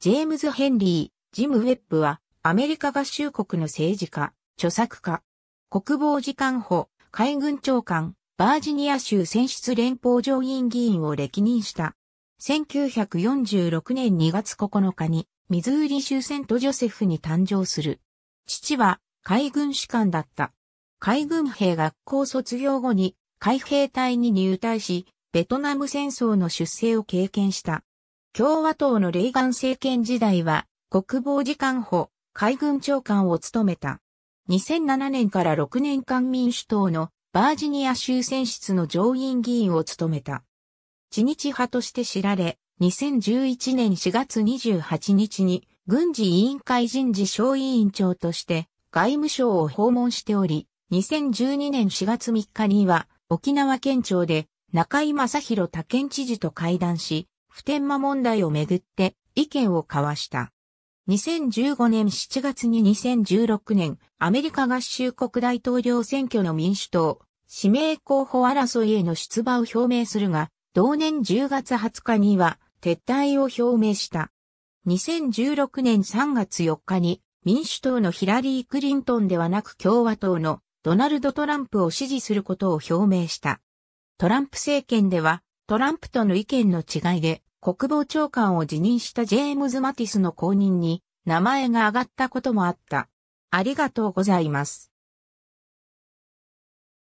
ジェームズ・ヘンリー、ジム・ウェップは、アメリカ合衆国の政治家、著作家、国防次官補、海軍長官、バージニア州選出連邦上院議員を歴任した。1946年2月9日に、ミズーリ州セントジョセフに誕生する。父は、海軍士官だった。海軍兵学校卒業後に、海兵隊に入隊し、ベトナム戦争の出征を経験した。共和党のレイガン政権時代は、国防次官補、海軍長官を務めた。2007年から6年間民主党のバージニア州選出の上院議員を務めた。知日派として知られ、2011年4月28日に軍事委員会人事小委員長として外務省を訪問しており、2012年4月3日には沖縄県庁で中井正宏他県知事と会談し、普天間問題をめぐって意見を交わした。2015年7月に2016年、アメリカ合衆国大統領選挙の民主党、指名候補争いへの出馬を表明するが、同年10月20日には撤退を表明した。2016年3月4日に民主党のヒラリー・クリントンではなく共和党のドナルド・トランプを支持することを表明した。トランプ政権ではトランプとの意見の違いで国防長官を辞任したジェームズ・マティスの後任に名前が挙がったこともあった。ありがとうございます。